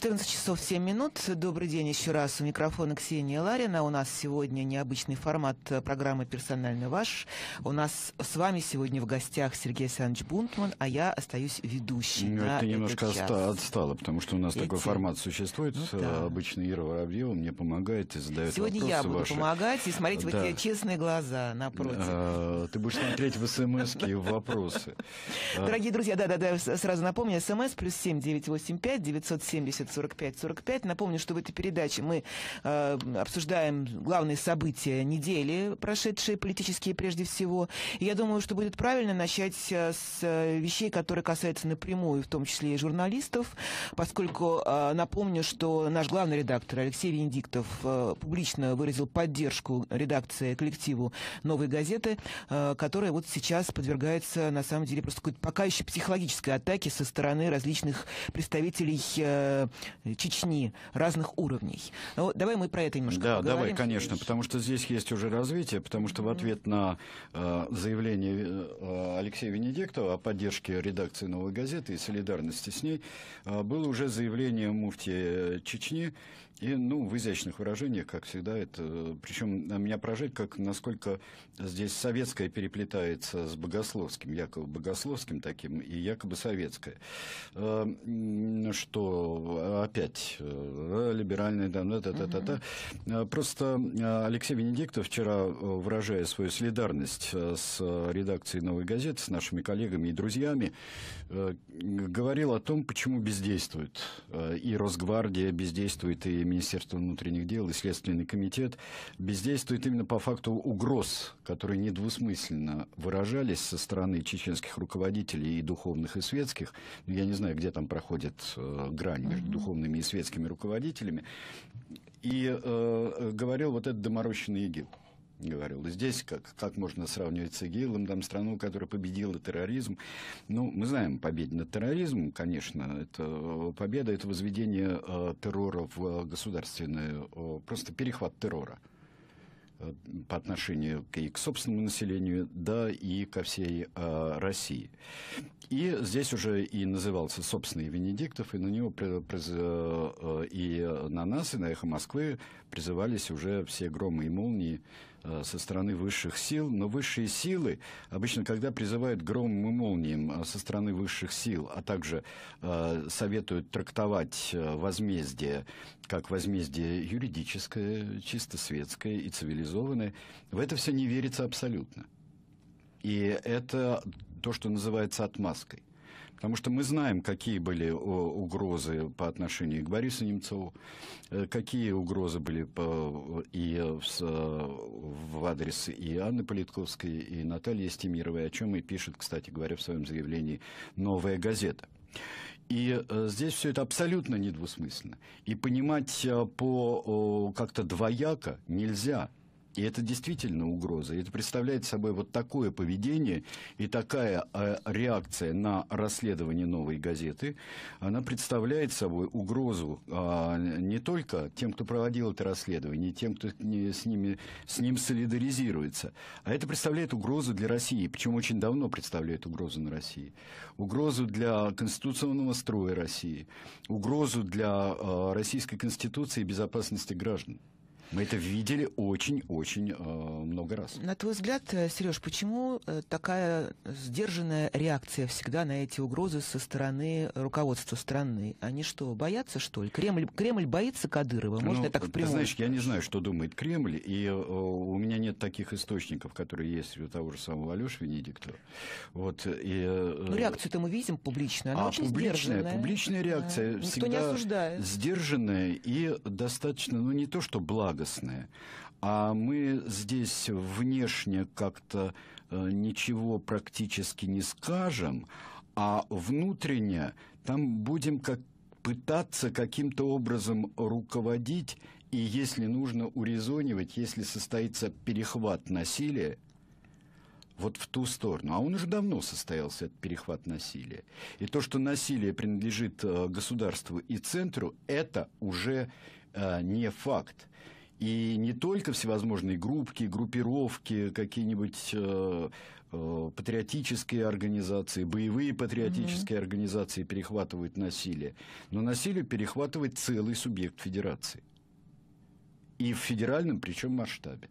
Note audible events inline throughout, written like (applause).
14 часов 7 минут. Добрый день еще раз. У микрофона Ксения Ларина. У нас сегодня необычный формат э, программы персональный ваш». У нас с вами сегодня в гостях Сергей Александрович Бунтман, а я остаюсь ведущей ну, ты немножко отста- отстало, потому что у нас Эти... такой формат существует. Ну, э, да. Обычно Ира Воробьева мне помогает и задает Сегодня я буду ваши. помогать и смотреть да. в эти честные глаза напротив. А, ты будешь смотреть в смс и в вопросы. (laughs) А. Дорогие друзья, да-да-да, сразу напомню, смс плюс 7985 970 45-45. Напомню, что в этой передаче мы э, обсуждаем главные события недели, прошедшие политические прежде всего. И я думаю, что будет правильно начать э, с э, вещей, которые касаются напрямую, в том числе и журналистов, поскольку э, напомню, что наш главный редактор Алексей Венедиктов э, публично выразил поддержку редакции коллективу «Новой газеты», э, которая вот сейчас подвергается, на самом деле, просто какой-то пока еще психологической атаке со стороны различных представителей э, Э, Чечни разных уровней. Ну, давай мы про это немножко да, поговорим. Да, давай, конечно, потому что здесь есть уже развитие, потому что в ответ на э, заявление э, Алексея Венедиктова о поддержке редакции «Новой газеты» и солидарности с ней э, было уже заявление муфти э, Чечни и, ну, в изящных выражениях, как всегда, это... Причем а, меня поражает, как, насколько здесь советское переплетается с богословским, якобы богословским таким, и якобы советское. А, что опять э, либеральный, да, ну, это, это, это, та. Просто а, Алексей Венедиктов вчера, э, выражая свою солидарность э, с редакцией «Новой газеты», с нашими коллегами и друзьями, говорил о том, почему бездействует и Росгвардия бездействует, и Министерство внутренних дел и Следственный комитет бездействует именно по факту угроз, которые недвусмысленно выражались со стороны чеченских руководителей и духовных, и светских. Ну, я не знаю, где там проходит э, грань между духовными и светскими руководителями. И э, э говорил вот этот доморощенный ИГИЛ говорил. Здесь как, как можно сравнивать с ИГИЛом, там страну, которая победила терроризм. Ну, мы знаем, победа над терроризмом, конечно, это э, победа, это возведение э, террора в э, государственное, э, просто перехват террора э, по отношению к, и к собственному населению, да и ко всей э, России. И здесь уже и назывался собственный Венедиктов, и на него э, и на нас, и на эхо Москвы призывались уже все громы и молнии Э, со стороны высших сил, но высшие силы обычно, когда призывают громом и молниям а со стороны высших сил, а также э, советуют трактовать э, возмездие как возмездие юридическое, чисто светское и цивилизованное, в это все не верится абсолютно. И это то, что называется отмазкой. Потому что мы знаем, какие были э, угрозы по отношению к Борису Немцову, э, какие угрозы были и э, в адрес и Анны Политковской, и Натальи Стемировой, о чем и пишет, кстати говоря, в своем заявлении «Новая газета». И здесь все это абсолютно недвусмысленно. И понимать по как-то двояко нельзя. И это действительно угроза. Это представляет собой вот такое поведение и такая э, реакция на расследование новой газеты. Она представляет собой угрозу э, не только тем, кто проводил это расследование, тем, кто не, с, ними, с ним солидаризируется, а это представляет угрозу для России, причем очень давно представляет угрозу на России, угрозу для конституционного строя России, угрозу для э, российской конституции и безопасности граждан. Мы это видели очень-очень э, много раз. На твой взгляд, э, Сереж, почему э, такая сдержанная реакция всегда на эти угрозы со стороны руководства страны? Они что, боятся, что ли? Кремль, Кремль боится Кадырова? Можно ну, я так впрямую? Знаешь, я не знаю, что думает Кремль, и у меня нет таких источников, которые есть у того же самого Алеши Венедиктова. Вот, и, ну, реакцию-то мы видим публично. Она а очень публичная, сдержанная. публичная реакция да. всегда Никто не осуждает. сдержанная и достаточно, ну, не то что благо, благостное. А мы здесь внешне как-то э, ничего практически не скажем, а внутренне там будем как пытаться каким-то образом руководить и, если нужно, урезонивать, если состоится перехват насилия, вот в ту сторону. А он уже давно состоялся, этот перехват насилия. И то, что насилие принадлежит э, государству и центру, это уже э, не факт. И не только всевозможные группки, группировки, какие-нибудь э, э, патриотические организации, боевые патриотические mm-hmm. организации перехватывают насилие, но насилие перехватывает целый субъект федерации. И в федеральном, причем масштабе.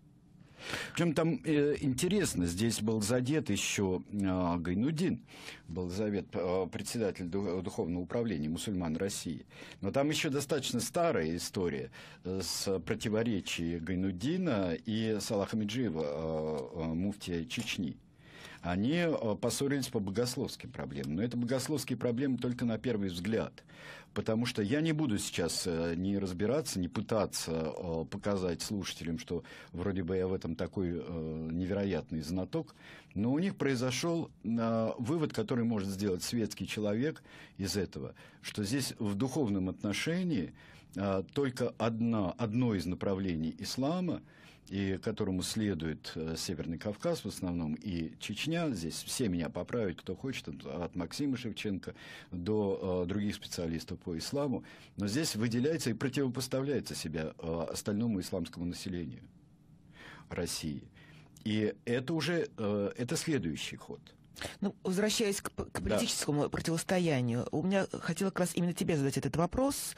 Причем там э, интересно, здесь был задет еще э, Гайнудин, был завет э, председатель Духовного управления мусульман России. Но там еще достаточно старая история э, с противоречием Гайнудина и Салахамиджиева, Меджиева э, э, муфтия Чечни они э, поссорились по богословским проблемам. Но это богословские проблемы только на первый взгляд потому что я не буду сейчас э, не разбираться, не пытаться э, показать слушателям, что вроде бы я в этом такой э, невероятный знаток, но у них произошел вывод, который может сделать светский человек из этого, что здесь в духовном отношении только одна, одно из направлений ислама – и которому следует э, Северный Кавказ в основном, и Чечня, здесь все меня поправят, кто хочет, от Максима Шевченко до э, других специалистов по исламу, но здесь выделяется и противопоставляется себя э, остальному исламскому населению России. И это уже это следующий ход. Ну, возвращаясь к, политическому да. противостоянию, у меня хотела как раз именно тебе задать этот вопрос.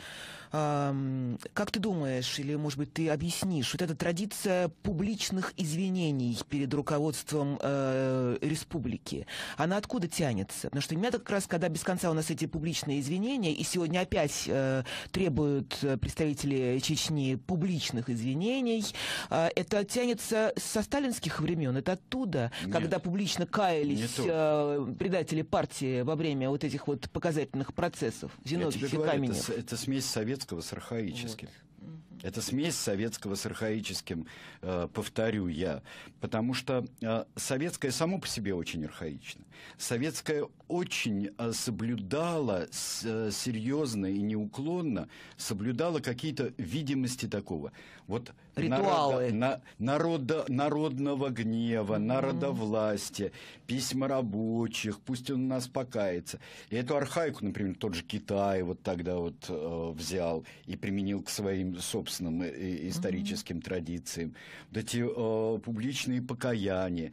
Как ты думаешь, или, может быть, ты объяснишь, вот эта традиция публичных извинений перед руководством э, республики, она откуда тянется? Потому что у меня как раз, когда без конца у нас эти публичные извинения, и сегодня опять э, требуют э, представители Чечни публичных извинений, э, это тянется со сталинских времен, это оттуда, Нет. когда публично каялись э, предатели партии во время вот этих вот показательных процессов, Зиновьев и Каменев. Это, это смесь совет детства с архаическим. Вот. Это смесь советского с архаическим, э, повторю я. Потому что э, советское само по себе очень архаично. Советское очень э, соблюдало серьезно и неуклонно, соблюдало какие-то видимости такого. Вот Ритуалы. Народа, на, народа, народного гнева, mm-hmm. письма рабочих, пусть он у нас покается. И эту архаику, например, тот же Китай вот тогда вот э, взял и применил к своим собственным собственным э, э, историческим mm-hmm. традициям, вот эти э, публичные покаяния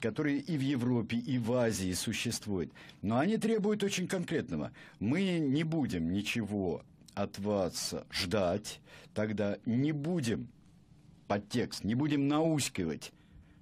которые и в Европе, и в Азии существуют. Но они требуют очень конкретного. Мы не будем ничего от вас ждать, тогда не будем подтекст, не будем наускивать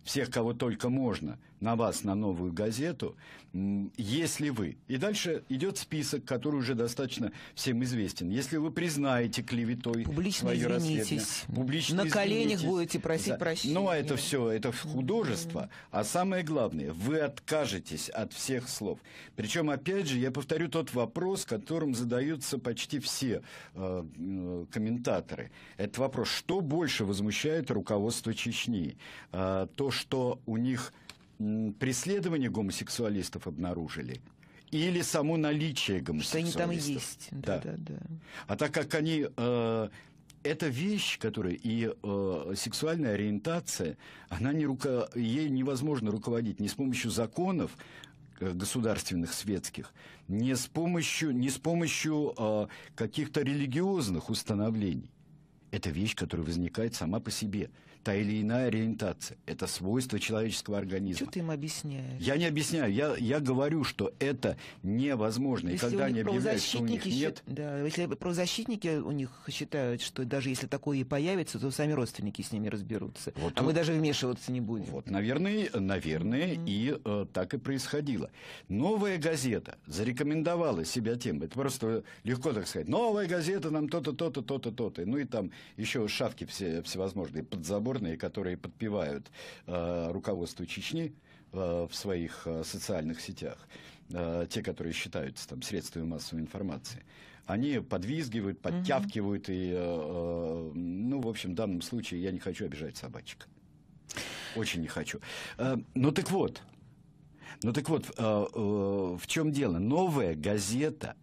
всех, кого только можно – на вас, на новую газету, если вы... И дальше идет список, который уже достаточно всем известен. Если вы признаете клеветой Публично свое расследование... Публично На коленях будете просить за... прощения. Ну, а это все, это художество. А самое главное, вы откажетесь от всех слов. Причем, опять же, я повторю тот вопрос, которым задаются почти все э, э, комментаторы. Этот вопрос, что больше возмущает руководство Чечни? Э, то, что у них преследование гомосексуалистов обнаружили или само наличие гомосексуалистов. Что они там есть. Да. Да, да, да. А так как они... Э, эта вещь, которая и э, сексуальная ориентация, она не руко... ей невозможно руководить ни с помощью законов, э, государственных светских, не с помощью, не с помощью э, каких-то религиозных установлений это вещь, которая возникает сама по себе. Та или иная ориентация. Это свойство человеческого организма. Что ты им объясняешь? Я не объясняю. Я, я говорю, что это невозможно. Если и когда они объявляют, что у них нет... Да, если правозащитники у них считают, что даже если такое и появится, то сами родственники с ними разберутся. Вот а у... мы даже вмешиваться не будем. Вот, наверное, наверное mm-hmm. и э, так и происходило. Новая газета зарекомендовала себя тем, это просто легко так сказать, новая газета нам то-то, то-то, то-то, то-то. Ну и там еще шавки все, всевозможные подзаборные, которые подпевают э, руководству Чечни э, в своих э, социальных сетях, э, те, которые считаются там средствами массовой информации, они подвизгивают, подтявкивают угу. и, э, э, ну, в общем, в данном случае я не хочу обижать собачек. Очень не хочу. Э, ну так вот, ну так вот, э, э, в чем дело? Новая газета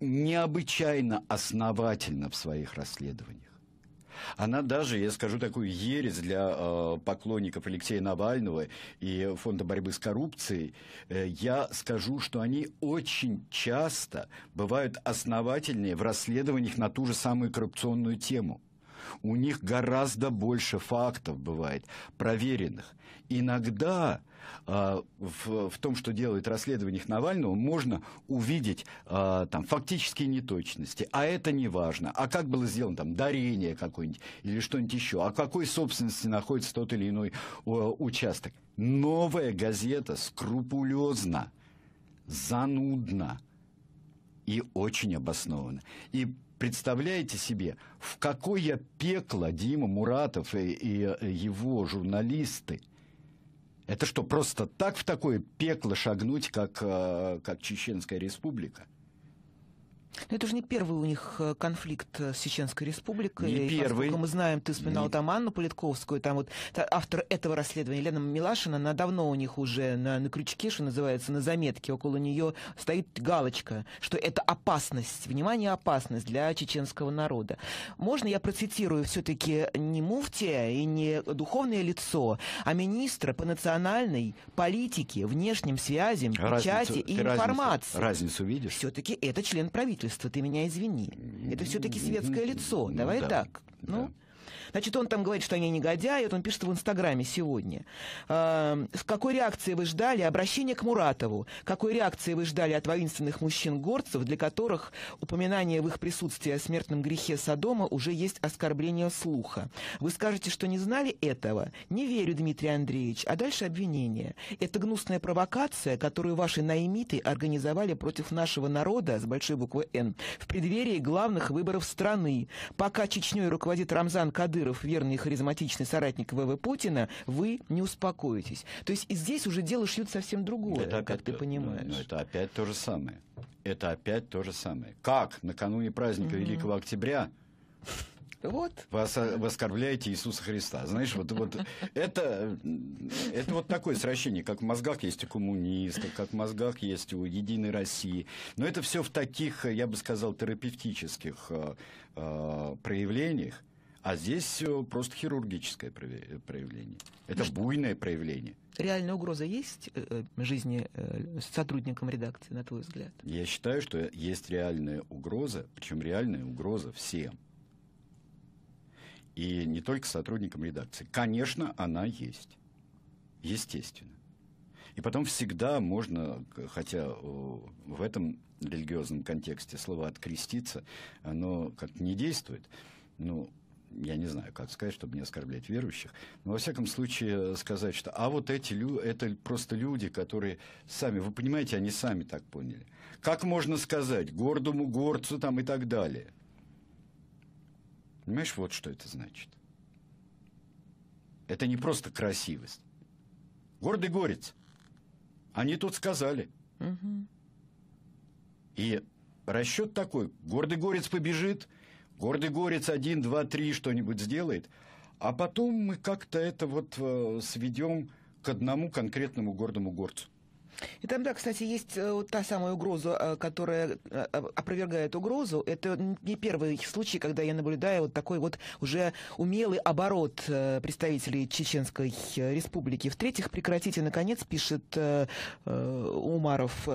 необычайно основательна в своих расследованиях. Она даже, я скажу такую ересь для э, поклонников Алексея Навального и Фонда борьбы с коррупцией, э, я скажу, что они очень часто бывают основательнее в расследованиях на ту же самую коррупционную тему. У них гораздо больше фактов бывает, проверенных иногда а, в, в том, что делает расследование Навального, можно увидеть э, там, фактические неточности. А это не важно. А как было сделано там дарение какое-нибудь или что-нибудь еще? А какой собственности находится тот или иной о, участок? Новая газета скрупулезно, занудно и очень обоснованно. И представляете себе, в какое пекло Дима Муратов и, и его журналисты – это что, просто так в такое пекло шагнуть, как, э, как Чеченская республика? Ну, это уже не первый у них э, конфликт э, с Чеченской Республикой. Не первый. Поскольку мы знаем, ты вспоминал не... там Анну Политковскую, там вот автор этого расследования Лена Милашина, она давно у них уже на, на крючке, что называется, на заметке. Около нее стоит галочка, что это опасность, внимание, опасность для чеченского народа. Можно я процитирую все-таки не муфтия и не духовное лицо, а министра по национальной политике, внешним связям, разницу, и информации. Разницу, разницу видишь? Все-таки это член правительства общества, ты меня извини. Это все-таки светское лицо. Ну Давай да, так. Ну, да. Ну, Значит, он там говорит, что они негодяи, вот он пишет в Инстаграме сегодня. Э, какой реакции вы ждали? Обращение к Муратову. Какой реакции вы ждали от воинственных мужчин-горцев, для которых упоминание в их присутствии о смертном грехе Содома уже есть оскорбление слуха? Вы скажете, что не знали этого? Не верю, Дмитрий Андреевич. А дальше обвинение. Это гнусная провокация, которую ваши наймиты организовали против нашего народа с большой буквы «Н» в преддверии главных выборов страны. Пока Чечней руководит Рамзан Кадыров, Кадыров верный харизматичный соратник ВВ Путина, вы не успокоитесь. То есть и здесь уже дело шьют совсем другое, это опять, как ты понимаешь. Но ну, это опять то же самое. Это опять то же самое. Как накануне праздника mm Великого Октября вот. Вас, э, вы оскорбляете Иисуса Христа. Знаешь, вот, вот это, это вот такое сращение, как в мозгах есть у коммунистов, как в мозгах есть у Единой России. Но это все в таких, я бы сказал, терапевтических э, э проявлениях, а здесь все э, просто хирургическое э, проявление. Это буйное проявление. Реальная угроза есть э, жизни сотрудникам редакции, на твой взгляд? Я считаю, что есть реальная угроза, причем реальная угроза всем. И не только сотрудникам редакции. Конечно, она есть. Естественно. И потом всегда можно, хотя в этом религиозном контексте слово «откреститься», оно как-то не действует, но я не знаю, как сказать, чтобы не оскорблять верующих, но во всяком случае сказать, что а вот эти люди, это просто люди, которые сами, вы понимаете, они сами так поняли. Как можно сказать гордому горцу там и так далее? Понимаешь, вот что это значит. Это не просто красивость. Гордый горец. Они тут сказали. Угу. И расчет такой, гордый горец побежит – Гордый горец один, два, три что-нибудь сделает, а потом мы как-то это вот э, сведем к одному конкретному гордому горцу. И там, да, кстати, есть э, вот та самая угроза, э, которая опровергает угрозу. Это не первый случай, когда я наблюдаю вот такой вот уже умелый оборот представителей Чеченской Республики. В-третьих, прекратите, наконец, пишет Умаров,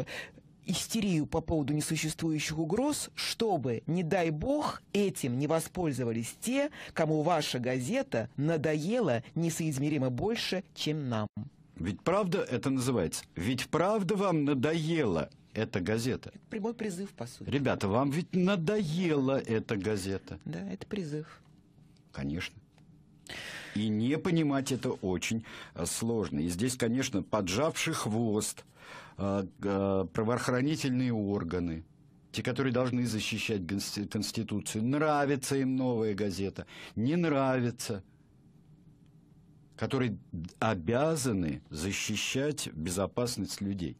истерию по поводу несуществующих угроз, чтобы, не дай бог, этим не воспользовались те, кому ваша газета надоела несоизмеримо больше, чем нам. Ведь правда это называется? Ведь правда вам надоела эта газета? Это прямой призыв, по сути. Ребята, вам ведь надоела эта газета. Да, это призыв. Конечно. И не понимать это очень э, сложно. И здесь, конечно, поджавший хвост, э, э, правоохранительные органы, те, которые должны защищать Конституцию, нравится им новая газета, не нравится, которые обязаны защищать безопасность людей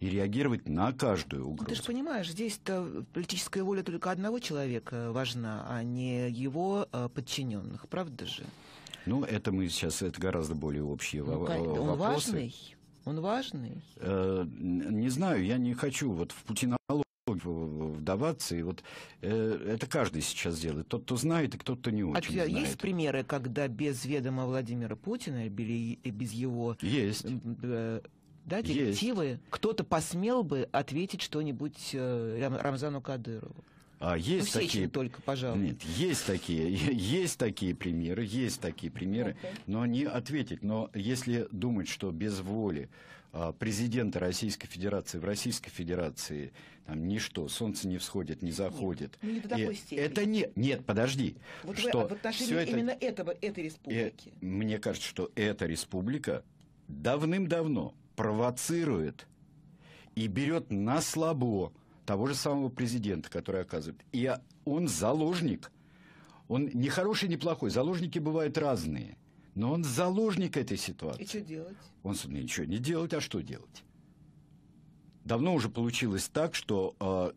и реагировать на каждую угрозу. Ну, ты же понимаешь, здесь-то политическая воля только одного человека важна, а не его подчиненных, правда же? Ну, это мы сейчас, это гораздо более общие ну, вопросы. Он важный? Он важный? Э, не знаю, я не хочу вот в путинологию вдаваться. И вот э, это каждый сейчас делает. Тот, кто знает, и кто-то не а очень а знает. Есть примеры, когда без ведома Владимира Путина, без его... Есть. Э, да, директивы, кто-то посмел бы ответить что-нибудь Рамзану Кадырову? А, есть такие... только, пожалуйста. Нет, есть такие, (laughs) есть такие примеры, есть такие примеры, но не ответить. Но если думать, что без воли а, президента Российской Федерации в Российской Федерации там ничто, солнце не всходит, не заходит. Нет, ну, не до такой и э, степени. Это не, нет, подожди. Вот что вы в отношении это, именно этого, этой республики. И, э, мне кажется, что эта республика давным-давно провоцирует и берет на слабо того же самого президента, который оказывает. И он заложник. Он не хороший, не плохой. Заложники бывают разные. Но он заложник этой ситуации. И что делать? Он, собственно, ничего не делать, а что делать? Давно уже получилось так, что э,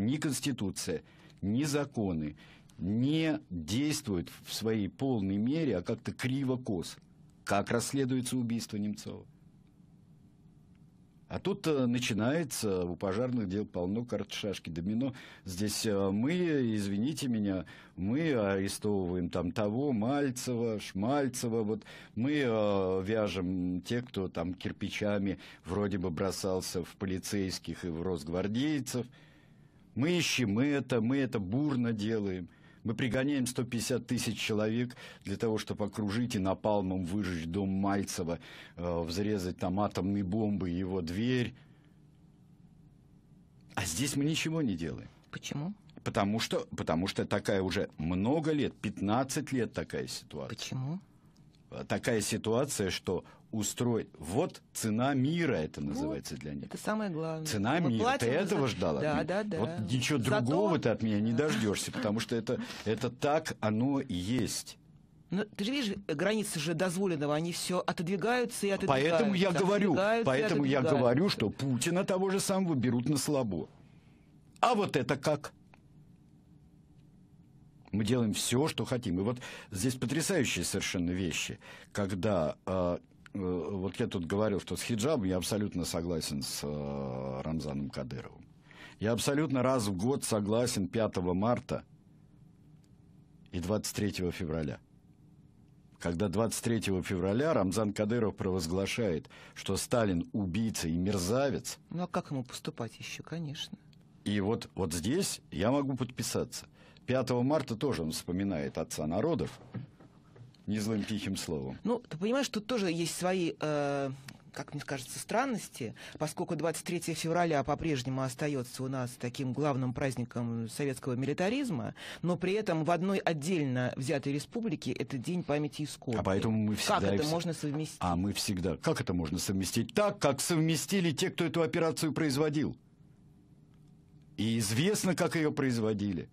ни Конституция, ни законы не действуют в своей полной мере, а как-то криво кос. Как расследуется убийство Немцова? А тут э, начинается, у пожарных дел полно карт шашки, домино. Здесь э, мы, извините меня, мы арестовываем там того, Мальцева, Шмальцева. Вот мы э, вяжем те, кто там кирпичами вроде бы бросался в полицейских и в росгвардейцев. Мы ищем это, мы это бурно делаем. Мы пригоняем 150 тысяч человек для того, чтобы окружить и напалмом выжечь дом Мальцева, э, взрезать там атомной бомбой его дверь. А здесь мы ничего не делаем. Почему? Потому что, потому что такая уже много лет, 15 лет такая ситуация. Почему? Такая ситуация, что устроить. Вот цена мира это называется вот, для них. Это самое главное. Цена Мы мира. Ты этого за... ждала? Да, да, да. Вот ничего Зато... другого ты от меня не (laughs) дождешься, потому что это, это так оно и есть. Но ну, ты же видишь, границы же дозволенного, они все отодвигаются и отодвигаются. Поэтому я говорю, поэтому я говорю, что Путина того же самого берут на слабо. А вот это как? Мы делаем все, что хотим. И вот здесь потрясающие совершенно вещи, когда а, Э, вот я тут говорю, что с хиджабом я абсолютно согласен с э, Рамзаном Кадыровым. Я абсолютно раз в год согласен 5 марта и 23 февраля. Когда 23 февраля Рамзан Кадыров провозглашает, что Сталин убийца и мерзавец. Ну а как ему поступать еще, конечно. И вот, вот здесь я могу подписаться. 5 марта тоже он вспоминает отца народов, не злым тихим словом. Ну, ты понимаешь, тут тоже есть свои э как мне кажется, странности, поскольку 23 февраля по-прежнему остается у нас таким главным праздником советского милитаризма, но при этом в одной отдельно взятой республике это День памяти и А поэтому мы всегда... Как это вс... можно совместить? А мы всегда... Как это можно совместить? Так, как совместили те, кто эту операцию производил. И известно, как ее производили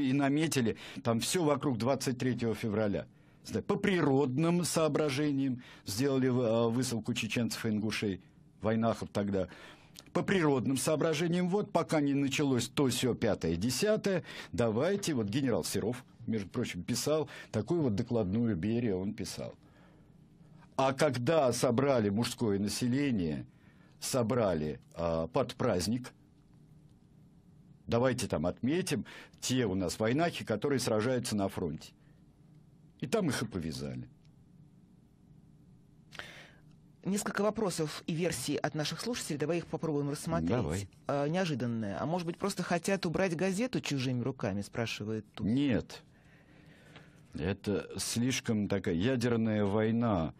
и наметили там все вокруг 23 февраля. По природным соображениям сделали э, высылку чеченцев и ингушей, войнахов тогда. По природным соображениям, вот пока не началось то, все пятое, десятое, давайте, вот генерал Серов, между прочим, писал, такую вот докладную Берия он писал. А когда собрали мужское население, собрали а, под праздник – Давайте там отметим те у нас войнахи, которые сражаются на фронте. И там их и повязали. Несколько вопросов и версий от наших слушателей. Давай их попробуем рассмотреть. Давай. А, неожиданное. А может быть, просто хотят убрать газету чужими руками, спрашивает тут. Нет. Это слишком такая ядерная война.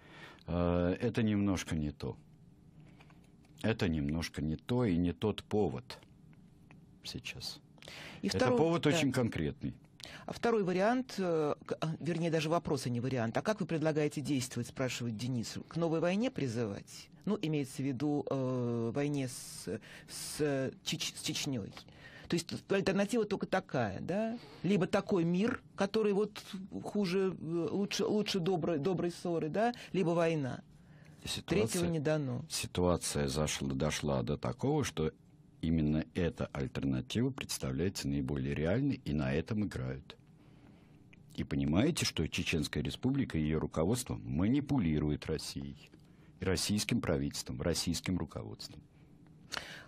А, это немножко не то. Это немножко не то и не тот повод сейчас. И Это второй, повод да. очень конкретный. А второй вариант, э, а, вернее, даже вопрос, а не вариант. А как вы предлагаете действовать, спрашивает Денис. К новой войне призывать? Ну, имеется в виду э, войне с, с, Чеч, с Чечней. То есть альтернатива только такая, да? Либо такой мир, который вот хуже, э, лучше, лучше доброй, доброй ссоры, да? Либо война. Ситуация, Третьего не дано. Ситуация зашла, дошла до такого, что именно эта альтернатива представляется наиболее реальной, и на этом играют. И понимаете, что Чеченская республика и ее руководство манипулирует Россией, и российским правительством, российским руководством.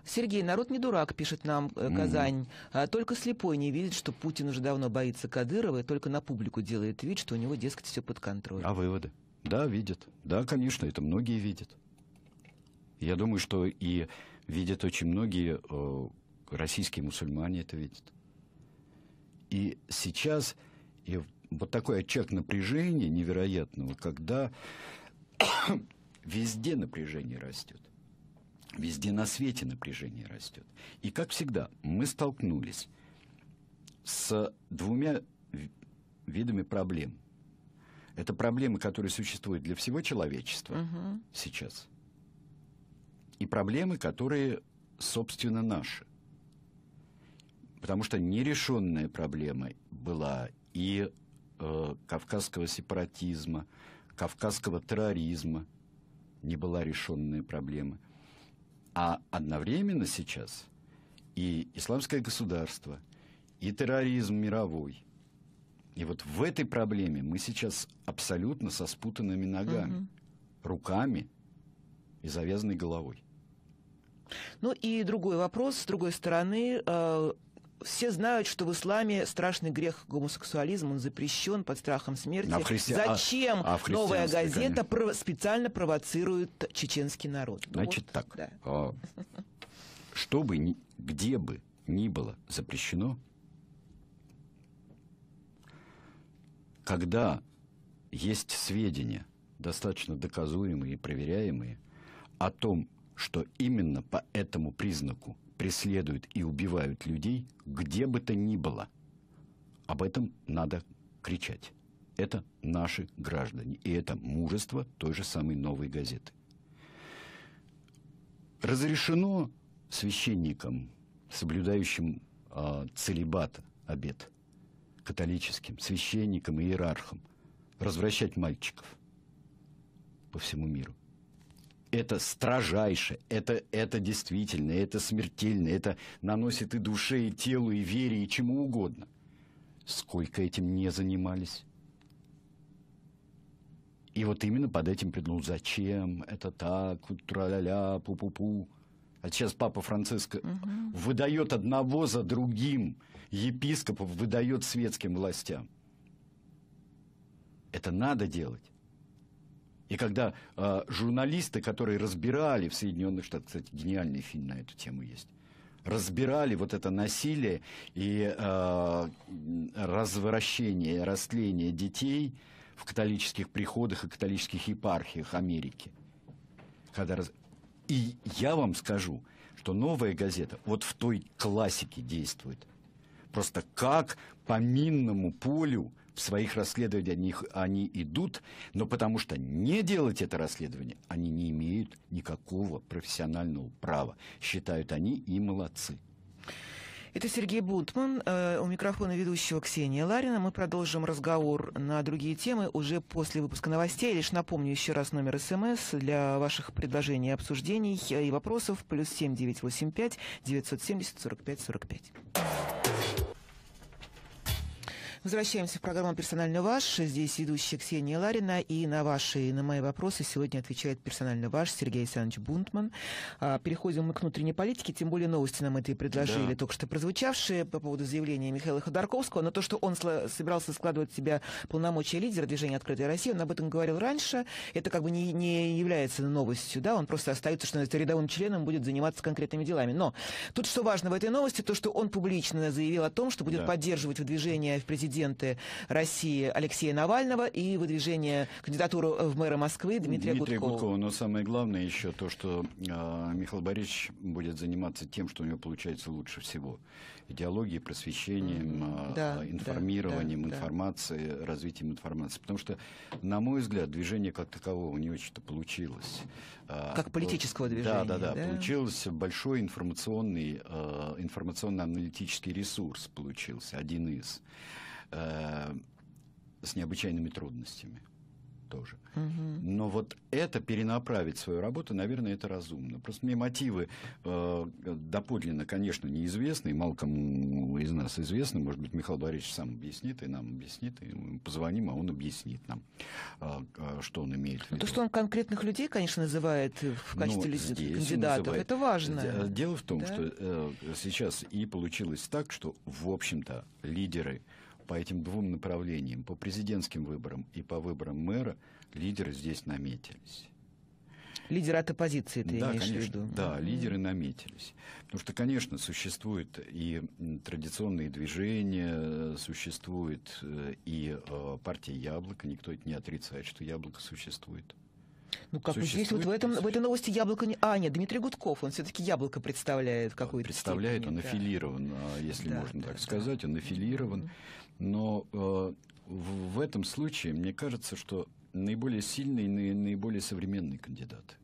Сергей, народ не дурак, пишет нам э, Казань. Mm-hmm. Только слепой не видит, что Путин уже давно боится Кадырова и только на публику делает вид, что у него, дескать, все под контролем. А выводы? Да, видят. Да, конечно, это многие видят. Я думаю, что и видят очень многие э, российские мусульмане это видят. И сейчас и вот такой очаг напряжения невероятного, когда (coughs) везде напряжение растет. Везде на свете напряжение растет. И как всегда, мы столкнулись с двумя видами проблем. Это проблемы, которые существуют для всего человечества угу. сейчас – и проблемы, которые, собственно, наши. Потому что нерешенная проблема была и э, кавказского сепаратизма, кавказского терроризма, не была решенная проблема. А одновременно сейчас и исламское государство, и терроризм мировой. И вот в этой проблеме мы сейчас абсолютно со спутанными ногами, угу. руками и завязанной головой. Ну и другой вопрос, с другой стороны, э, все знают, что в исламе страшный грех гомосексуализм, он запрещен под страхом смерти. А христи... А- Зачем а, а новая газета про... специально провоцирует чеченский народ? Ну Значит вот, так, да. а, что бы, где бы ни было запрещено, когда есть сведения, достаточно доказуемые и проверяемые, о том, что именно по этому признаку преследуют и убивают людей где бы то ни было. Об этом надо кричать. Это наши граждане, и это мужество той же самой новой газеты. Разрешено священникам, соблюдающим э, а, целебат обед, католическим, священникам и иерархам, развращать мальчиков по всему миру – это строжайше, это, это действительно, это смертельно, это наносит и душе, и телу, и вере, и чему угодно. Сколько этим не занимались? И вот именно под этим предлогом «Зачем? Это так? Тра-ля-ля, пу-пу-пу». А сейчас папа Франциск угу. выдает одного за другим епископов, выдает светским властям. Это надо делать. И когда э, журналисты, которые разбирали в Соединенных Штатах, кстати, гениальный фильм на эту тему есть, разбирали вот это насилие и э, развращение, растление детей в католических приходах и католических епархиях Америки. Когда раз... И я вам скажу, что новая газета вот в той классике действует. Просто как по минному полю в своих расследованиях они, они идут, но потому что не делать это расследование, они не имеют никакого профессионального права. Считают они и молодцы. Это Сергей Бутман. Э, у микрофона ведущего Ксения Ларина. Мы продолжим разговор на другие темы уже после выпуска новостей. Лишь напомню еще раз номер СМС для ваших предложений, обсуждений э, и вопросов. Плюс семь девять восемь пять Возвращаемся в программу «Персонально ваш». Здесь ведущая Ксения Ларина. И на ваши и на мои вопросы сегодня отвечает персонально ваш Сергей Александрович Бунтман. А, переходим мы к внутренней политике. Тем более новости нам это и предложили, да. только что прозвучавшие по поводу заявления Михаила Ходорковского. на то, что он собирался складывать в себя полномочия лидера движения «Открытая Россия», он об этом говорил раньше. Это как бы не, не является новостью. да? Он просто остается, что он рядовым членом будет заниматься конкретными делами. Но тут что важно в этой новости, то, что он публично заявил о том, что будет да. поддерживать выдвижение в президент президенты России Алексея Навального и выдвижение кандидатуру в мэра Москвы Дмитрия, Дмитрия Гудкова. Гудкова. Но самое главное еще то, что э, Михаил Борисович будет заниматься тем, что у него получается лучше всего. Идеологией, просвещением, э, да, информированием, да, да, информацией, да. развитием информации. Потому что, на мой взгляд, движение как такового не очень-то получилось. А, как политического движения. Да, да, да. да? Получился большой информационный, э, информационно-аналитический ресурс получился, один из э, с необычайными трудностями тоже. Угу. Но вот это перенаправить свою работу, наверное, это разумно. Просто мне мотивы э, доподлинно, конечно, неизвестны, и мало кому из нас известны. Может быть, Михаил Борисович сам объяснит, и нам объяснит, и мы позвоним, а он объяснит нам, э, э что он имеет в ну, виду. То, что он конкретных людей, конечно, называет в ну, качестве ну, кандидатов, это важно. Дело в том, да? что э, сейчас и получилось так, что, в общем-то, лидеры по этим двум направлениям, по президентским выборам и по выборам мэра, лидеры здесь наметились. Лидеры от оппозиции, ты да, имеешь конечно, в виду? Да, лидеры наметились. Потому что, конечно, существуют и традиционные движения, э, существует э, и э, партия «Яблоко». Никто это не отрицает, что «Яблоко» существует. Ну как, Существует, здесь вот в, этом, в этой новости яблоко не... А, нет, Дмитрий Гудков, он все-таки яблоко представляет какой то Представляет, степени, он да. А, если да, можно да, так да. сказать, он аффилирован. Но э, в, в этом случае, мне кажется, что наиболее сильный, на, наиболее современный кандидат.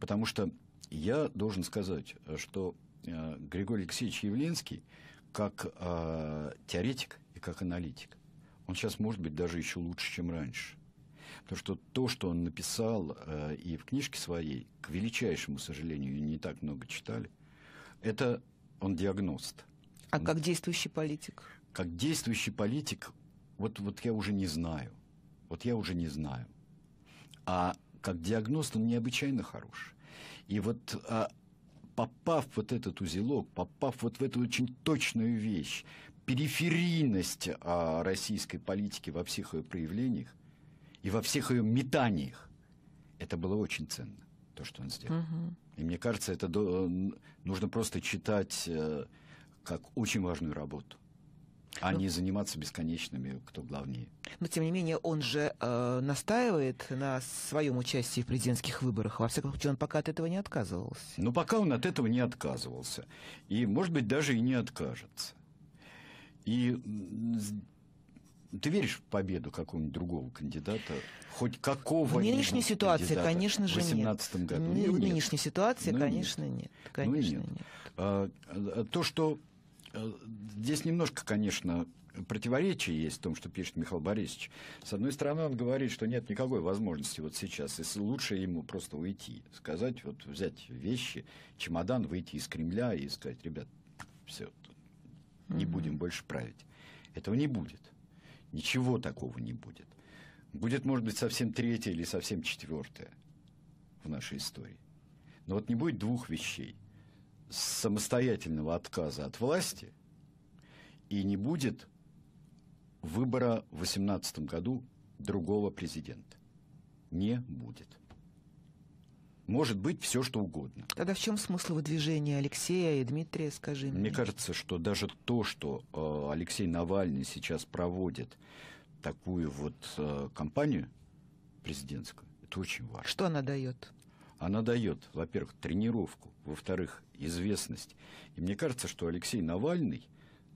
Потому что я должен сказать, что э, Григорий Алексеевич Явленский, как э, теоретик и как аналитик, он сейчас может быть даже еще лучше, чем раньше. Потому что то, что он написал э, и в книжке своей, к величайшему сожалению, не так много читали, это он диагност. А он, как действующий политик? Как действующий политик, вот, вот я уже не знаю. Вот я уже не знаю. А как диагност он необычайно хорош. И вот а, попав вот этот узелок, попав вот в эту очень точную вещь, периферийность а, российской политики во всех ее проявлениях, и во всех ее метаниях. Это было очень ценно, то, что он сделал. Угу. И мне кажется, это до... Э, нужно просто читать э, как очень важную работу а ну, не заниматься бесконечными, кто главнее. Но, тем не менее, он же э, настаивает на своем участии в президентских выборах. Во всяком случае, он пока от этого не отказывался. Ну, пока он от этого не отказывался. И, может быть, даже и не откажется. И ты веришь в победу какого-нибудь другого кандидата? Хоть какого В нынешней ситуации, конечно же, нет. в 18 году? Ну, в нет. нынешней ситуации, ну, ну конечно, нет. нет. Конечно, ну, нет. нет. А, то, что э, здесь немножко, конечно, противоречие есть в том, что пишет Михаил Борисович. С одной стороны, он говорит, что нет никакой возможности вот сейчас, если лучше ему просто уйти, сказать, вот взять вещи, чемодан, выйти из Кремля и сказать, ребят, все, не будем больше править. Этого не будет. Ничего такого не будет. Будет, может быть, совсем третье или совсем четвертое в нашей истории. Но вот не будет двух вещей. Самостоятельного отказа от власти и не будет выбора в 2018 году другого президента. Не будет может быть все, что угодно. Тогда в чем смысл выдвижения Алексея и Дмитрия, скажи мне? Мне кажется, что даже то, что э, Алексей Навальный сейчас проводит такую вот э, кампанию президентскую, это очень важно. Что она дает? Она дает, во-первых, тренировку, во-вторых, известность. И мне кажется, что Алексей Навальный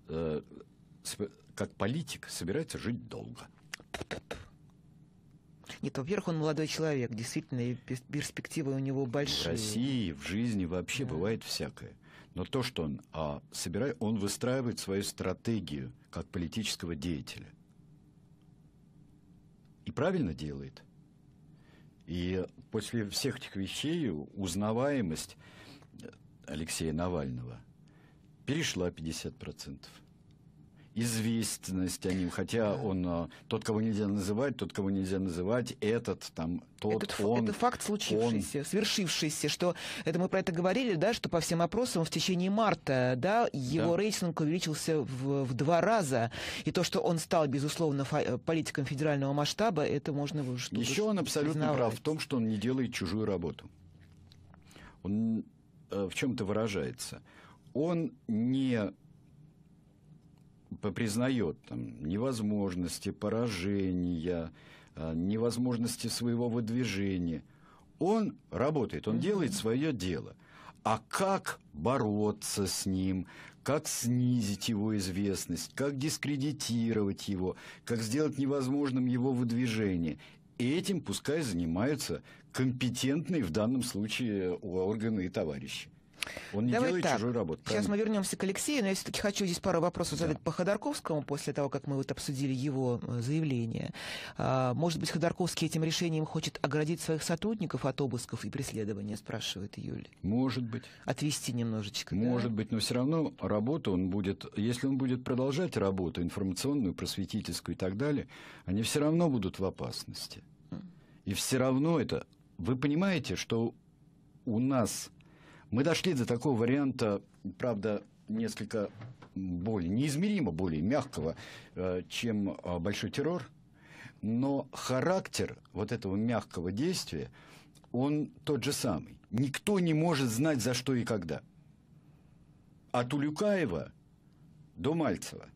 э, как политик собирается жить долго. Нет, во-первых, он молодой человек, действительно, и перспективы у него большие. В России в жизни вообще да. бывает всякое. Но то, что он а, собирает, он выстраивает свою стратегию как политического деятеля. И правильно делает. И после всех этих вещей узнаваемость э, Алексея Навального перешла 50% известность о ним, хотя он а, тот, кого нельзя называть, тот, кого нельзя называть, этот, там, тот, этот, он. Этот факт случившийся, он... свершившийся, что это мы про это говорили, да, что по всем опросам в течение марта, да, его да. рейтинг увеличился в, в два раза, и то, что он стал, безусловно, э, политиком федерального масштаба, это можно уже Еще он абсолютно признавать. прав в том, что он не делает чужую работу. Он э, в чем-то выражается. Он не признает там, невозможности, поражения, а, невозможности своего выдвижения. Он работает, он делает свое дело. А как бороться с ним, как снизить его известность, как дискредитировать его, как сделать невозможным его выдвижение. этим пускай занимаются компетентные в данном случае э, органы и товарищи. Он не Давай делает так. чужую работу. Сейчас правильно? мы вернемся к Алексею, но я все-таки хочу здесь пару вопросов да. задать по Ходорковскому после того, как мы вот обсудили его э, заявление. А, может быть, Ходорковский этим решением хочет оградить своих сотрудников от обысков и преследования, спрашивает Юль. Может быть. Отвести немножечко. Может да? быть, но все равно работу он будет, если он будет продолжать работу информационную, просветительскую и так далее, они все равно будут в опасности. И все равно это... Вы понимаете, что у нас мы дошли до такого варианта, правда, несколько более, неизмеримо более мягкого, э, чем э, большой террор, но характер вот этого мягкого действия, он тот же самый. Никто не может знать, за что и когда. От Улюкаева до Мальцева.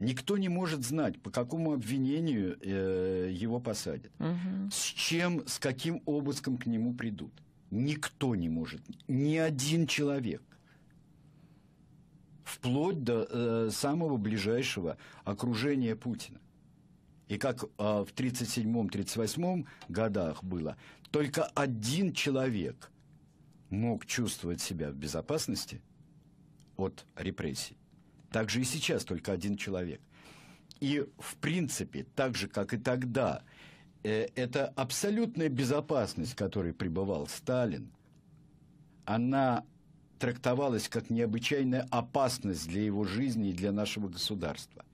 Никто не может знать, по какому обвинению э, его посадят, угу. с чем, с каким обыском к нему придут никто не может, ни один человек вплоть до э, самого ближайшего окружения Путина. И как э, в 1937-1938 годах было, только один человек мог чувствовать себя в безопасности от репрессий. Так же и сейчас только один человек. И, в принципе, так же, как и тогда, Э, эта абсолютная безопасность, в которой пребывал Сталин, она трактовалась как необычайная опасность для его жизни и для нашего государства.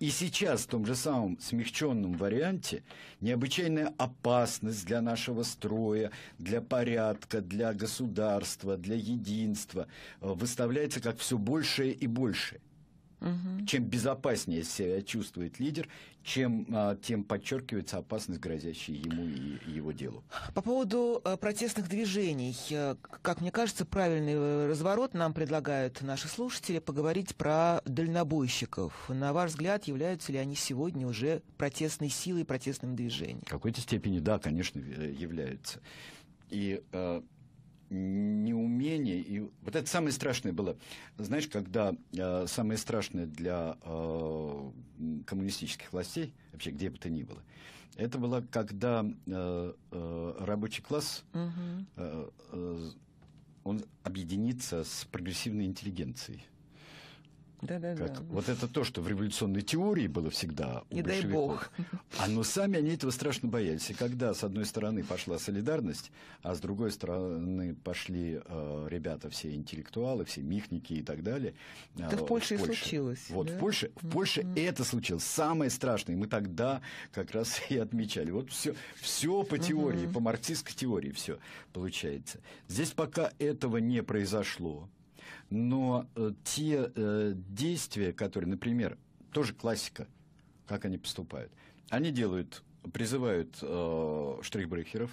И сейчас в том же самом смягченном варианте необычайная опасность для нашего строя, для порядка, для государства, для единства э, выставляется как все большее и большее. Угу. Чем безопаснее себя чувствует лидер, чем, а, тем подчеркивается опасность, грозящая ему и его делу. По поводу э, протестных движений, э, как мне кажется, правильный э, разворот нам предлагают наши слушатели поговорить про дальнобойщиков. На ваш взгляд, являются ли они сегодня уже протестной силой, протестным движением? В какой-то степени, да, конечно, являются. И неумение. И вот это самое страшное было. Знаешь, когда э, самое страшное для э, коммунистических властей, вообще где бы то ни было, это было, когда э, э, рабочий класс, угу. э, э, он объединится с прогрессивной интеллигенцией. Да, да, как, да. Вот это то, что в революционной теории было всегда у Не большевиков. дай бог. (laughs) А но сами они этого страшно боялись. И когда с одной стороны пошла солидарность, а с другой стороны пошли э, ребята все интеллектуалы, все михники и так далее. Э, да э, в Польше и случилось. Вот да? в Польше, в Польше mm-hmm. это случилось. Самое страшное. мы тогда как раз (laughs) и отмечали. Вот все, все по теории, mm-hmm. по марксистской теории все получается. Здесь пока этого не произошло. Но э, те э, действия, которые, например, тоже классика, как они поступают, они делают, призывают э, штрихбрехеров,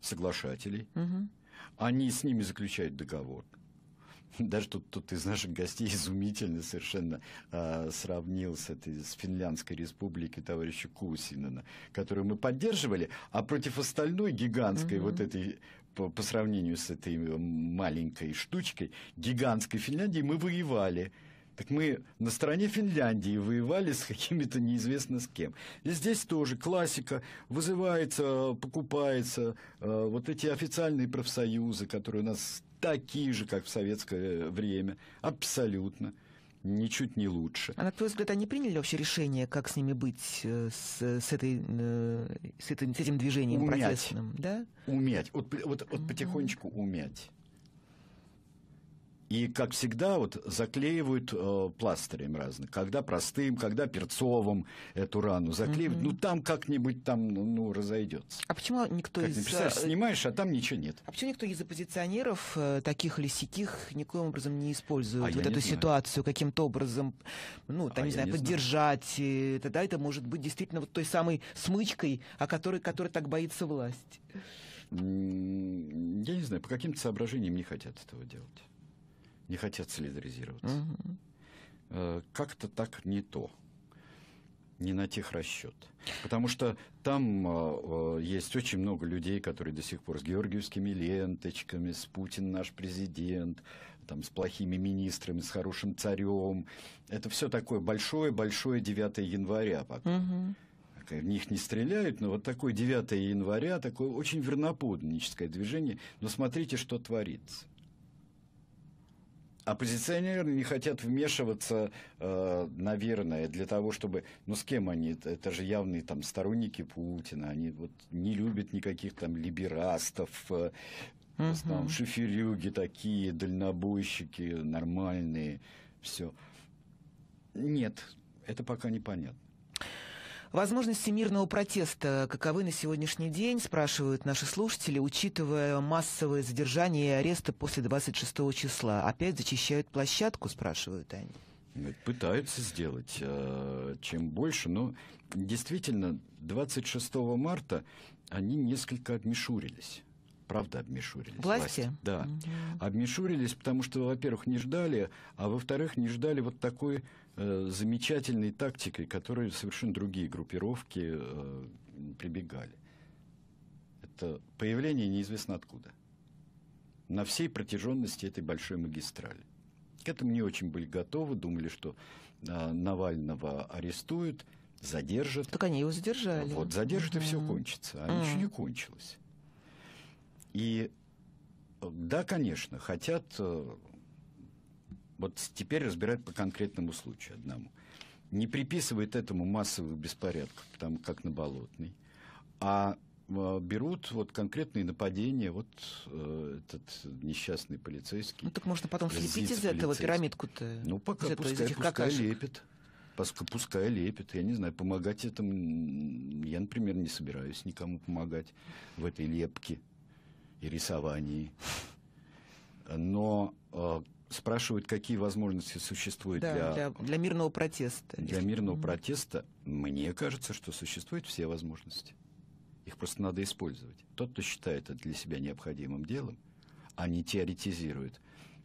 соглашателей, угу. они с ними заключают договор. (laughs) Даже тут, тут из наших гостей изумительно совершенно э, сравнил с этой с Финляндской республикой товарища Кусинена, которую мы поддерживали, а против остальной гигантской mm вот этой по, по сравнению с этой э, маленькой штучкой, гигантской Финляндии, мы воевали. Так мы на стороне Финляндии воевали с какими-то неизвестно с кем. И здесь тоже классика. Вызывается, покупается. Э, вот эти официальные профсоюзы, которые у нас такие же, как в советское время. Абсолютно ничуть не лучше. А на твой взгляд, они приняли вообще решение, как с ними быть, э, с, с, этой, э, с, этим, с этим движением умять. протестным? Да? Умять. Вот, вот, вот потихонечку умять. И, как всегда, вот заклеивают э, пластырем разным. Когда простым, когда перцовым эту рану заклеивают. Mm-hmm. Ну, там как-нибудь там, ну, разойдется. А почему никто как из... Написаешь, э, снимаешь, а там ничего нет. А почему никто из оппозиционеров, э, таких или сяких, никоим образом не использует а вот эту ситуацию каким-то образом, ну, там, а не знаю, поддержать? И тогда это может быть действительно вот той самой смычкой, о которой, которой так боится власть. Я не знаю, по каким-то соображениям не хотят этого делать не хотят солидаризироваться. Угу. Как-то так не то не на тех расчет. Потому что там э, э, есть очень много людей, которые до сих пор с георгиевскими ленточками, с Путин наш президент, там, с плохими министрами, с хорошим царем. Это все такое большое-большое 9 января. Пока. Угу. В них не стреляют, но вот такое 9 января, такое очень верноподническое движение. Но смотрите, что творится. Оппозиционеры не хотят вмешиваться, э, наверное, для того, чтобы... Ну, с кем они? Это же явные там сторонники Путина. Они вот не любят никаких там либерастов, угу. Э, там шиферюги такие, дальнобойщики нормальные, все. Нет, это пока непонятно. Возможности мирного протеста каковы на сегодняшний день, спрашивают наши слушатели, учитывая массовые задержания и аресты после 26 числа. Опять зачищают площадку, спрашивают они. Пытаются сделать, э, чем больше, но действительно 26 марта они несколько обмешурились правда обмешурились. Власти? Власти да. mm Обмешурились, потому что, во-первых, не ждали, а во-вторых, не ждали вот такой Э, замечательной тактикой, которой совершенно другие группировки э, прибегали. Это появление неизвестно откуда. На всей протяженности этой большой магистрали. К этому не очень были готовы, думали, что э, Навального арестуют, задержат. Так они его задержали. Вот, задержат, mm-hmm. и все кончится. А mm-hmm. ничего не кончилось. И да, конечно, хотят вот теперь разбирать по конкретному случаю одному. Не приписывают этому массовых беспорядков, там, как на Болотной, а, а берут вот конкретные нападения, вот э, этот несчастный полицейский. Ну так можно потом слепить из этого пирамидку-то. Ну пока из пускай, этих пускай какашек. лепит. Пускай лепит. Я не знаю, помогать этому... Я, например, не собираюсь никому помогать в этой лепке и рисовании. Но спрашивают, какие возможности существуют да, для... для... Для мирного протеста. Для мирного mm-hmm. протеста, мне кажется, что существуют все возможности. Их просто надо использовать. Тот, кто считает это для себя необходимым делом, а не теоретизирует,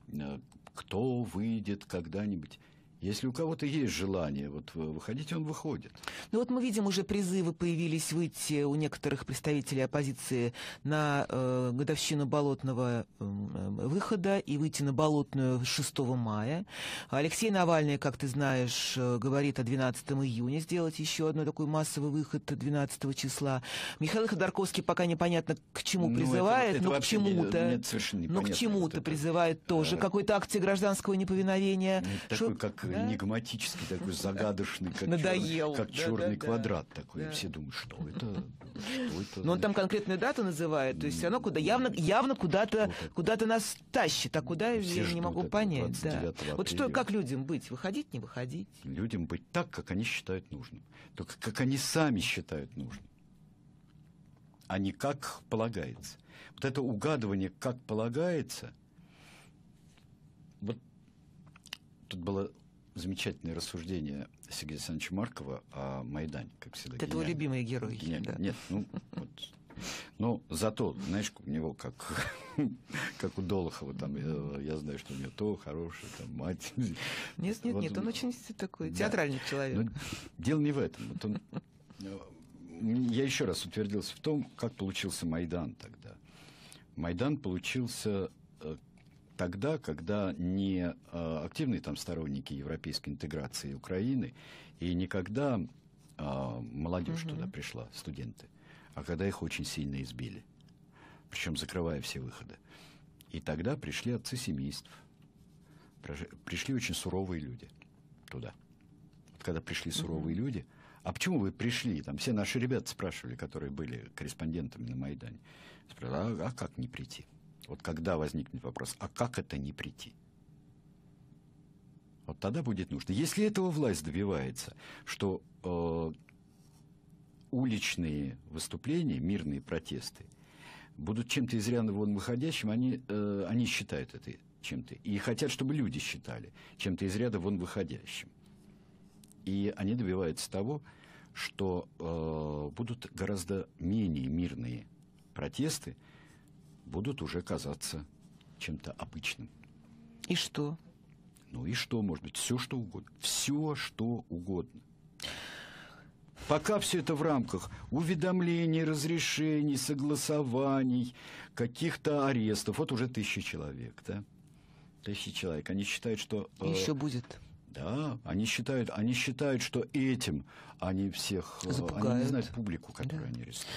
э, кто выйдет когда-нибудь. Если у кого-то есть желание вот э, выходить, он выходит. Ну вот мы видим уже призывы появились выйти у некоторых представителей оппозиции на э, годовщину болотного эм, э, выхода и выйти на болотную 6 мая. Алексей Навальный, как ты знаешь, э, говорит о 12 июня сделать еще одну такой массовый выход 12 числа. Михаил Ходорковский пока непонятно к чему ну, призывает, это, это но к чему-то. Но к чему-то призывает тоже. Э. Какой-то акт гражданского неповиновения. Ну, такой, Шо... как такой энигматический, такой загадочный, как, Надоел. Черный, как черный квадрат такой. Все думают, что это, что это. Но он там конкретную дату называет, то есть оно куда явно, явно куда-то куда-то нас тащит, а куда я не могу понять. Да. Вот что, как людям быть, выходить, не выходить? Людям быть так, как они считают нужным, только как они сами считают нужным, а не как полагается. Вот это угадывание, как полагается, вот тут было замечательные рассуждения Сергея Александровича Маркова о Майдане, как всегда. Это твой любимый герой. Да. Нет, ну, вот. Но ну, зато, знаешь, у него как, (laughs) как у Долохова, там, я, э, я знаю, что у него то хорошее, там, мать. Нет, нет, вот нет, он, он очень такой да. театральный человек. Но ну, дело не в этом. Вот он, э, я еще раз утвердился в том, как получился Майдан тогда. Майдан получился тогда, когда не а, активные там сторонники европейской интеграции Украины, и никогда а, молодежь угу. туда пришла, студенты, а когда их очень сильно избили, причем закрывая все выходы. И тогда пришли отцы семейств, пришли очень суровые люди туда. Вот когда пришли суровые угу. люди, а почему вы пришли? Там все наши ребята спрашивали, которые были корреспондентами на Майдане. Спрашивали, а, а как не прийти? Вот когда возникнет вопрос, а как это не прийти? Вот тогда будет нужно. Если этого власть добивается, что э, уличные выступления, мирные протесты будут чем-то из ряда вон выходящим, они, э, они считают это чем-то. И хотят, чтобы люди считали чем-то из ряда вон выходящим. И они добиваются того, что э, будут гораздо менее мирные протесты, будут уже казаться чем-то обычным. И что? Ну и что, может быть, все что угодно. Все что угодно. Пока все это в рамках уведомлений, разрешений, согласований, каких-то арестов. Вот уже тысячи человек, да? Тысячи человек. Они считают, что... Э, Еще будет. Да, они считают, они считают, что этим они всех... Запугают. Э, они не знают публику, которую да. они арестуют.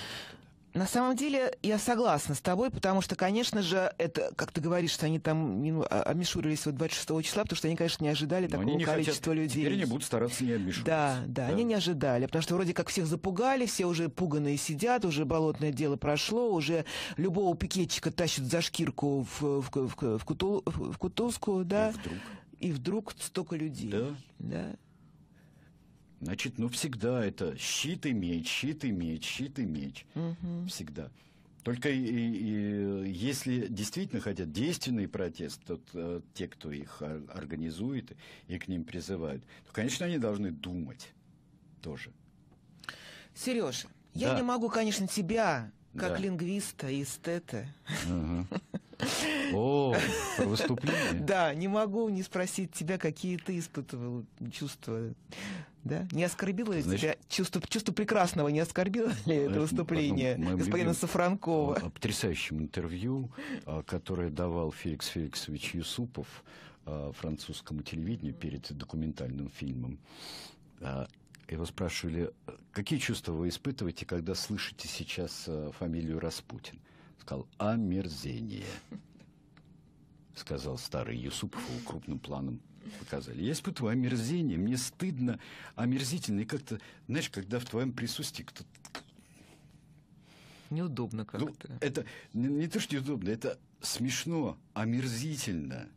На самом деле я согласна с тобой, потому что, конечно же, это, как ты говоришь, что они там а, обмешурились вот 26 числа, потому что они, конечно, не ожидали такого не количества хотят, людей. Теперь они будут стараться не обмешиваться. Да, да, да, они не ожидали, потому что вроде как всех запугали, все уже пуганные сидят, уже болотное дело прошло, уже любого пикетчика тащат за шкирку в, в, в, в, куту, в Кутузку, да. И вдруг. И вдруг столько людей. Да. да. Значит, ну всегда это щит и меч, щит и меч, щит и меч. Угу. Всегда. Только и, и, если действительно хотят действенный протест, то э, те, кто их организует и к ним призывают, то, конечно, они должны думать тоже. Сереж, да. я не могу, конечно, тебя, как да. лингвиста и эстета. (laughs) О, про выступление. Да, не могу не спросить тебя, какие ты испытывал чувства да? Не оскорбило ли тебя чувство, чувство прекрасного? Не оскорбило ли это выступление господина Сафранкова? О а, потрясающем интервью, а, которое давал Феликс Феликсович Юсупов а, французскому телевидению перед документальным фильмом. Его спрашивали, какие чувства вы испытываете, когда слышите сейчас фамилию Распутин? Сказал, омерзение сказал старый Юсупов крупным планом показали. Я испытываю омерзение, мне стыдно, омерзительно. И как-то, знаешь, когда в твоем присутствии кто-то... Неудобно как-то. Ну, это не, не то, что неудобно, это смешно, омерзительно.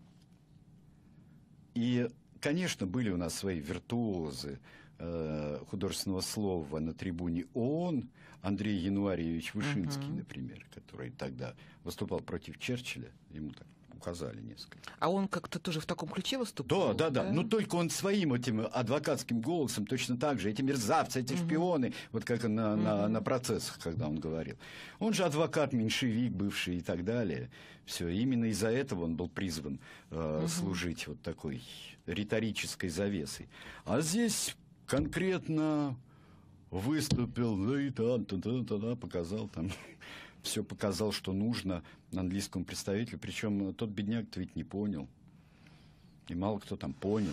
И, конечно, были у нас свои виртуозы, э, художественного слова на трибуне ООН Андрей Януарьевич Вышинский, uh-huh. например, который тогда выступал против Черчилля, ему так указали несколько. А он как-то тоже в таком ключе выступал? Да, да, да. да? Но ну, только он своим этим адвокатским голосом точно так же. Эти мерзавцы, эти угу. шпионы. Вот как на, угу. на, на процессах, когда он говорил. Он же адвокат, меньшевик, бывший и так далее. Все, именно из-за этого он был призван э, угу. служить вот такой риторической завесой. А здесь конкретно выступил, да ну и там, та -та -та показал там все показал, что нужно английскому представителю. Причем тот бедняк-то ведь не понял. И мало кто там понял.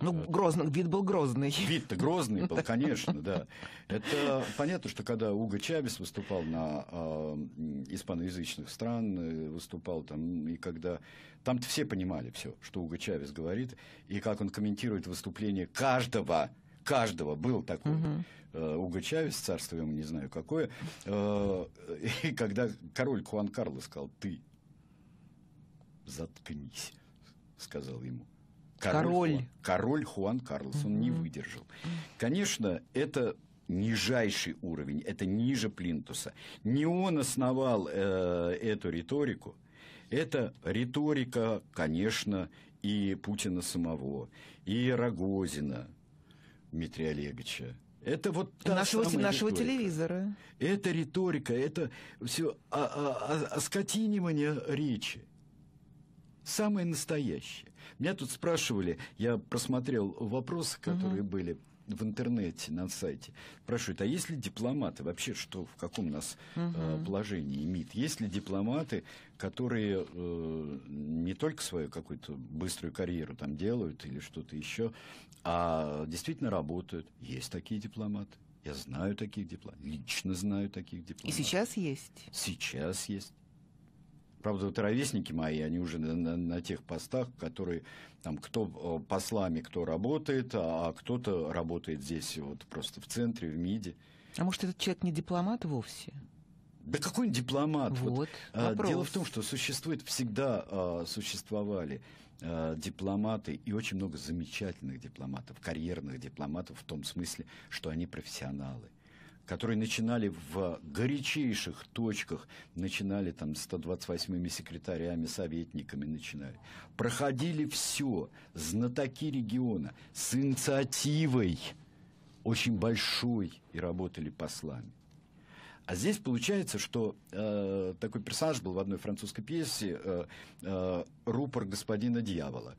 Ну, грозный, вид был грозный. Вид-то грозный был, конечно, да. Это понятно, что когда Уго Чавес выступал на э, испаноязычных стран, э, выступал там, и когда... Там-то все понимали все, что Уго Чавес говорит, и как он комментирует выступление каждого каждого был такой. Угу. Уго Чавес, царство ему не знаю какое, э, и когда король Хуан Карло сказал, ты заткнись, сказал ему. Король. Король Хуан, король Хуан Карлос, угу. он не выдержал. Конечно, это нижайший уровень, это ниже плинтуса. Не он основал э, эту риторику, это риторика, конечно, и Путина самого, и Рогозина, Дмитрия Олеговича. Это вот та нашего, самая нашего телевизора. Это риторика, это все а, а, а, оскотинивание речи. Самое настоящее. Меня тут спрашивали, я просмотрел вопросы, которые угу. были в интернете, на сайте, спрашивают, а есть ли дипломаты вообще, что в каком у нас угу. положении МИД? Есть ли дипломаты, которые э, не только свою какую-то быструю карьеру там делают или что-то еще, а действительно работают? Есть такие дипломаты. Я знаю таких дипломатов, лично знаю таких дипломатов. И сейчас есть? Сейчас есть. Правда, вот ровесники мои, они уже на, на, на тех постах, которые там кто э, послами, кто работает, а, а кто-то работает здесь вот просто в центре, в МИДе. А может, этот человек не дипломат вовсе? Да какой он дипломат? Вот, вот. А, дело в том, что существует, всегда а, существовали а, дипломаты, и очень много замечательных дипломатов, карьерных дипломатов, в том смысле, что они профессионалы которые начинали в горячейших точках, начинали там 128-ми секретарями, советниками начинали. Проходили все, знатоки региона, с инициативой очень большой и работали послами. А здесь получается, что э, такой персонаж был в одной французской пьесе э, э, «Рупор господина дьявола».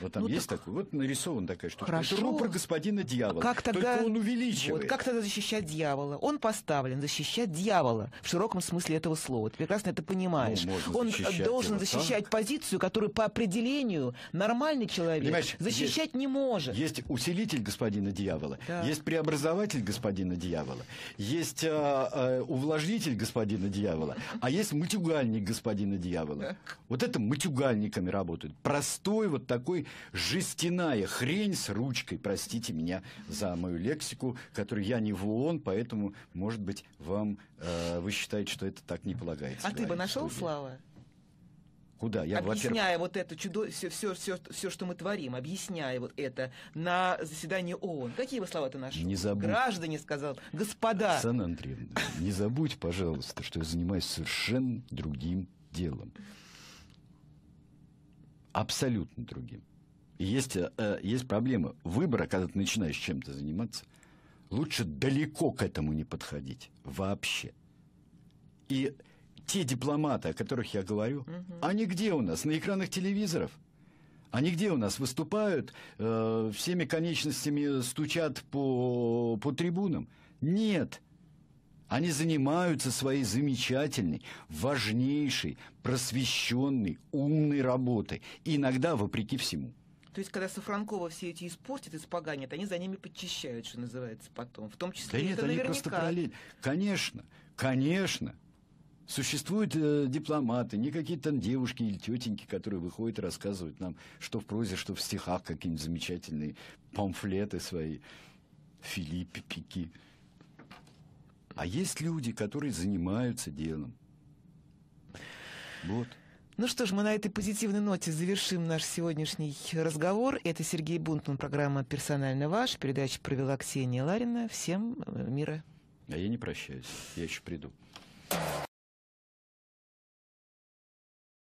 Вот там ну, есть так... такой, вот нарисован такая штука. Хорошо. Это рупор господина дьявола. А как тогда... Только он увеличивает. Вот, как тогда защищать дьявола? Он поставлен защищать дьявола в широком смысле этого слова. Ты прекрасно это понимаешь. Ну, он э, должен защищать так. позицию, которую по определению нормальный человек Понимаешь, защищать есть, не может. Есть усилитель господина дьявола, да. есть преобразователь господина дьявола, есть э, э, увлажнитель господина дьявола, а есть мытюгальник господина дьявола. Вот это мытюгальниками работают. Простой вот такой такой жестяная хрень с ручкой, простите меня за мою лексику, которую я не в ООН, поэтому, может быть, вам э, вы считаете, что это так не полагается. А ты бы нашел студии. слова? Куда? Я, объясняя вот это чудо, все, все, все, все, что мы творим, объясняя вот это на заседании ООН. Какие вы слова то нашел? Не забудь. Граждане, сказал. Господа. Оксана Андреевна, не забудь, пожалуйста, что я занимаюсь совершенно другим делом абсолютно другим. Есть, э, есть проблемы выбора, когда ты начинаешь чем-то заниматься. Лучше далеко к этому не подходить вообще. И те дипломаты, о которых я говорю, угу. они где у нас? На экранах телевизоров. Они где у нас выступают, э, всеми конечностями стучат по, по трибунам? Нет. Они занимаются своей замечательной, важнейшей, просвещенной, умной работой, иногда вопреки всему. То есть, когда Сафранкова все эти испортит, испоганит, они за ними подчищают, что называется, потом. В том числе да нет, это они наверняка... просто параллельно. Конечно, конечно. Существуют э, дипломаты, не какие-то девушки или тетеньки, которые выходят и рассказывают нам, что в прозе, что в стихах, какие-нибудь замечательные памфлеты свои. Филиппики. А есть люди, которые занимаются делом. Вот. Ну что ж, мы на этой позитивной ноте завершим наш сегодняшний разговор. Это Сергей Бунтман, программа «Персонально ваш». Передачу провела Ксения Ларина. Всем э, мира. А я не прощаюсь. Я еще приду.